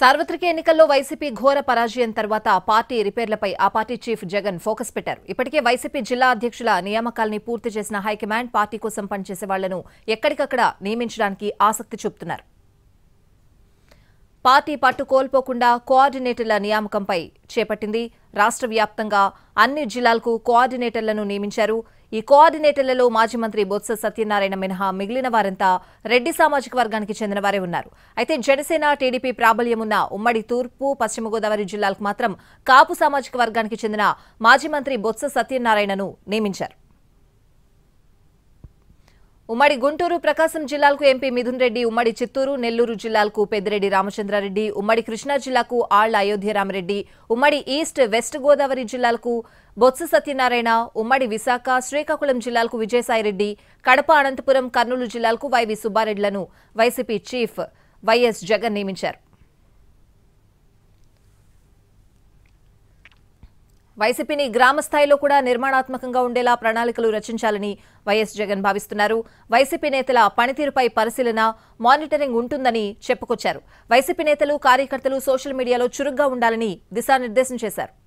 సార్వత్రిక ఎన్నికల్లో వైసీపీ ఘోర పరాజయం తర్వాత పార్టీ రిపేర్లపై ఆ పార్టీ చీఫ్ జగన్ ఫోకస్ పెట్టారు ఇప్పటికే వైసీపీ జిల్లా అధ్యక్షుల నియామకాల్ని పూర్తి చేసిన హైకమాండ్ పార్టీ కోసం పనిచేసే వాళ్లను ఎక్కడికక్కడ నియమించడానికి ఆసక్తి చూపుతున్నారు పార్టీ పట్టు కోల్పోకుండా కోఆర్డినేటర్ల నియామకంపై చేపట్టింది రాష్ట్ర వ్యాప్తంగా అన్ని జిల్లాలకు కోఆర్డినేటర్లను నియమించారు ఈ కోఆర్డినేటర్లలో మాజీ మంత్రి బొత్స సత్యనారాయణ మినహా మిగిలిన వారంతా రెడ్డి సామాజిక వర్గానికి చెందిన వారే ఉన్నారు అయితే జనసేన టీడీపీ ప్రాబల్యమున్న ఉమ్మడి తూర్పు పశ్చిమ గోదావరి జిల్లాలకు మాత్రం కాపు సామాజిక వర్గానికి చెందిన మాజీ మంత్రి బొత్స సత్యనారాయణను నియమించారు ఉమ్మడి గుంటూరు ప్రకాశం జిల్లాలకు ఎంపీ మిథున్ రెడ్డి ఉమ్మడి చిత్తూరు నెల్లూరు జిల్లాలకు పెద్దిరెడ్డి రామచంద్రారెడ్డి ఉమ్మడి కృష్ణా జిల్లాకు ఆళ్ల అయోధ్యరామరెడ్డి ఉమ్మడి ఈస్ట్ వెస్ట్ గోదావరి జిల్లాలకు బొత్స సత్యనారాయణ ఉమ్మడి విశాఖ శ్రీకాకుళం జిల్లాలకు విజయసాయిరెడ్డి కడప అనంతపురం కర్నూలు జిల్లాలకు వైవి సుబ్బారెడ్డిలను వైసీపీ చీఫ్ వైఎస్ జగన్ నియమించారు వైసీపీని గ్రామ స్థాయిలో కూడా నిర్మాణాత్మకంగా ఉండేలా ప్రణాళికలు రచించాలని వైఎస్ జగన్ భావిస్తున్నారు వైసీపీ నేతల పనితీరుపై పరిశీలన మానిటరింగ్ ఉంటుందని చెప్పుకొచ్చారు వైసీపీ నేతలు కార్యకర్తలు సోషల్ మీడియాలో చురుగ్గా ఉండాలని దిశానిర్దేశం చేశారు